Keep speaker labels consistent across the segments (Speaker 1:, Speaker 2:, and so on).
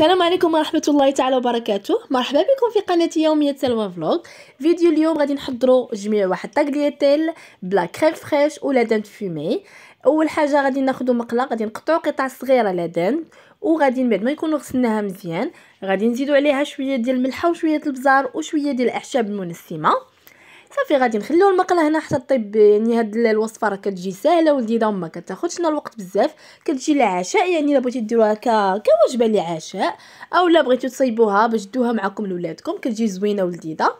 Speaker 1: السلام عليكم ورحمه الله تعالى وبركاته مرحبا بكم في قناتي يوميه سلوى فلوغ فيديو اليوم غادي نحضروا جميع واحد تاغلياتيل بلا كريم فريش ولا دان فومي اول حاجه غادي ناخذ مقله غادي نقطعوا قطع صغيره لادان وغادي بعد ما يكونوا غسلناها مزيان غادي نزيدوا عليها شويه ديال الملح وشويه البزار وشويه ديال الاعشاب المنسمه صافي غادي نخليو المقله هنا حتى طيب يعني هاد الوصفه راه كتجي سهله ولذيذه وما كتاخذش لنا الوقت بزاف كتجي للعشاء يعني الا بغيتي ديروها ك... كوجبه للعشاء اولا بغيتو تصيبوها باش دوها معكم لولادكم كتجي زوينه ولذيذه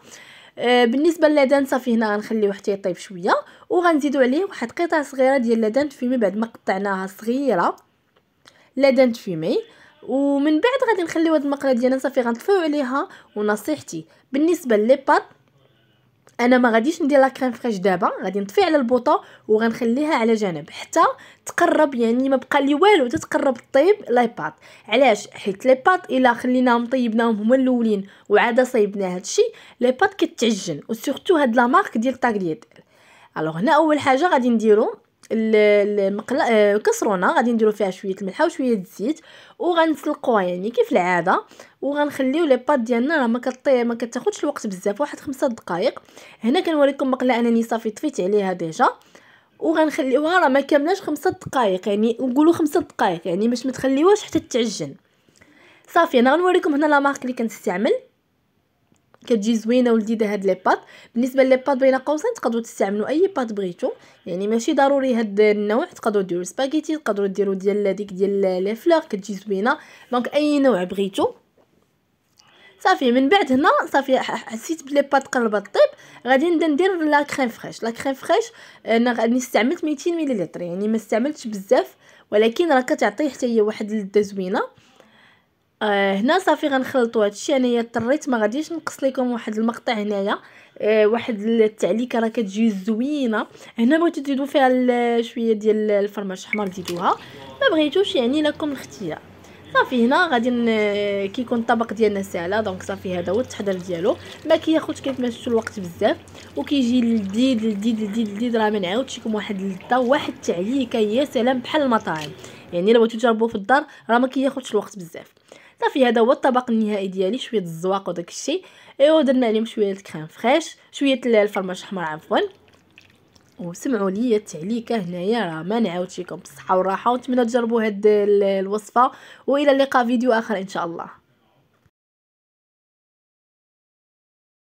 Speaker 1: آه، بالنسبه للادان صافي هنا غنخليوه حتى يطيب شويه وغنزيدو عليه واحد قطعه صغيره ديال لادان تفيمي بعد ما قطعناها صغيره لادان تفيمي ومن بعد غادي نخليو هاد المقله ديالنا صافي غنطفيو عليها ونصيحتي بالنسبه للبات انا ما غاديش ندير لا كريم فريش دابا غادي نطفي على البوطه وغنخليها على جنب حتى تقرب يعني ما بقى لي والو حتى تقرب طيب لي بات علاش حيت لي بات الا خليناهم طيبناهم هما الاولين وعاد صايبنا هادشي لي بات كتعجن وسورتو هاد لا مارك ديال تاغليت الوغ هنا اول حاجه غادي نديرو المقلا آه، كسرونه غادي نديرو فيها شويه الملحه وشويه الزيت وغنسلقوها يعني كيف العاده وغنخليو لي بات ديالنا راه ما كطي ما كتاخذش الوقت بزاف واحد خمسة دقائق هنا كنوريكم مقلا انني صافي طفيت عليها ديجا وغنخليوها راه ما كاملاش خمسة دقائق يعني نقولوا خمسة دقائق يعني باش ما تخليوهاش حتى تعجن صافي انا غنوريكم هنا لا مارك اللي كنستعمل كتجي زوينه ولذيذه هاد لي بات بالنسبه لي بات بين قوسين تقدروا تستعملوا اي بات بغيتو يعني ماشي ضروري هاد النوع تقدروا ديروا سباغيتي تقدروا ديروا ديال ديك ديال لي فلور كتجي زوينه دونك اي نوع بغيتو صافي من بعد هنا صافي حسيت بلي بات قربت طيب غادي نبدا ندير لا كريم فريش لا كريم فريش انا آه، غادي استعملت 200 مليلتر يعني ما استعملتش بزاف ولكن راه كتعطي حتى هي واحد اللذه زوينه آه، هنا صافي غنخلطوا هادشي انايا اضطريت ما غاديش نقص لكم واحد المقطع هنايا آه، واحد التعليكه راه كتجي زوينه هنا بغيتو تزيدوا فيها شويه ديال الفرماج حمر زيدوها ما بغيتوش يعني لكم الاختيار صافي هنا غادي كيكون الطبق ديالنا ساهله دونك صافي هذا هو التحضير ديالو ما كياخذش كيف ما شفتوا الوقت بزاف وكيجي لذيذ لذيذ لذيذ لذيذ راه ما نعاودش لكم واحد اللذه واحد التعليكه يا سلام بحال المطاعم يعني لو بغيتو تجربوه في الدار راه ما كياخذش الوقت بزاف صافي هذا هو الطبق النهائي ديالي شويه الزواق وداك الشيء ايوا درنا عليهم شويه الكريم فريش شويه الفرماج حمر عفوا وسمعوا لي التعليكه هنايا راه ما نعاودش لكم بالصحه والراحه ونتمنى تجربوا هذه الوصفه والى اللقاء فيديو اخر ان شاء الله